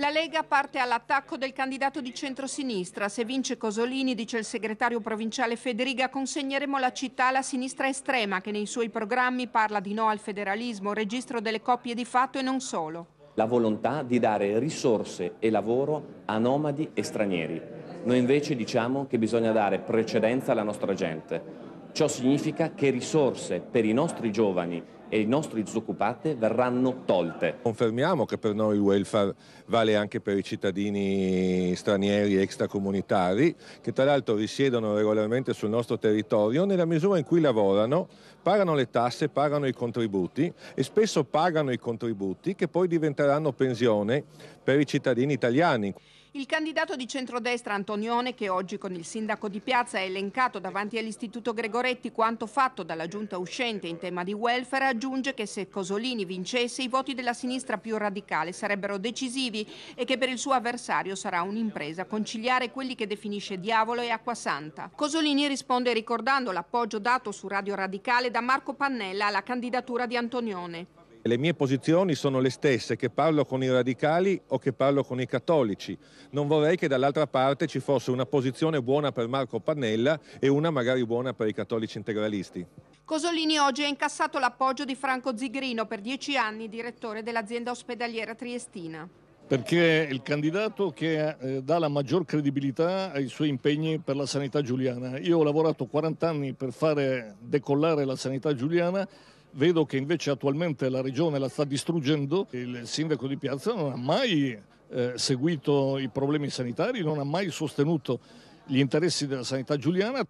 La Lega parte all'attacco del candidato di centrosinistra. Se vince Cosolini, dice il segretario provinciale Federica, consegneremo la città alla sinistra estrema che nei suoi programmi parla di no al federalismo, registro delle coppie di fatto e non solo. La volontà di dare risorse e lavoro a nomadi e stranieri. Noi invece diciamo che bisogna dare precedenza alla nostra gente Ciò significa che risorse per i nostri giovani e i nostri disoccupati verranno tolte. Confermiamo che per noi il welfare vale anche per i cittadini stranieri e extracomunitari che tra l'altro risiedono regolarmente sul nostro territorio nella misura in cui lavorano, pagano le tasse, pagano i contributi e spesso pagano i contributi che poi diventeranno pensione per i cittadini italiani. Il candidato di centrodestra Antonione, che oggi con il sindaco di Piazza ha elencato davanti all'Istituto Gregoretti quanto fatto dalla giunta uscente in tema di welfare, aggiunge che se Cosolini vincesse i voti della sinistra più radicale sarebbero decisivi e che per il suo avversario sarà un'impresa conciliare quelli che definisce diavolo e acqua santa. Cosolini risponde ricordando l'appoggio dato su Radio Radicale da Marco Pannella alla candidatura di Antonione. Le mie posizioni sono le stesse che parlo con i radicali o che parlo con i cattolici. Non vorrei che dall'altra parte ci fosse una posizione buona per Marco Pannella e una magari buona per i cattolici integralisti. Cosolini oggi ha incassato l'appoggio di Franco Zigrino per dieci anni direttore dell'azienda ospedaliera triestina. Perché è il candidato che eh, dà la maggior credibilità ai suoi impegni per la sanità giuliana. Io ho lavorato 40 anni per fare decollare la sanità giuliana Vedo che invece attualmente la regione la sta distruggendo. Il sindaco di Piazza non ha mai eh, seguito i problemi sanitari, non ha mai sostenuto gli interessi della sanità giuliana.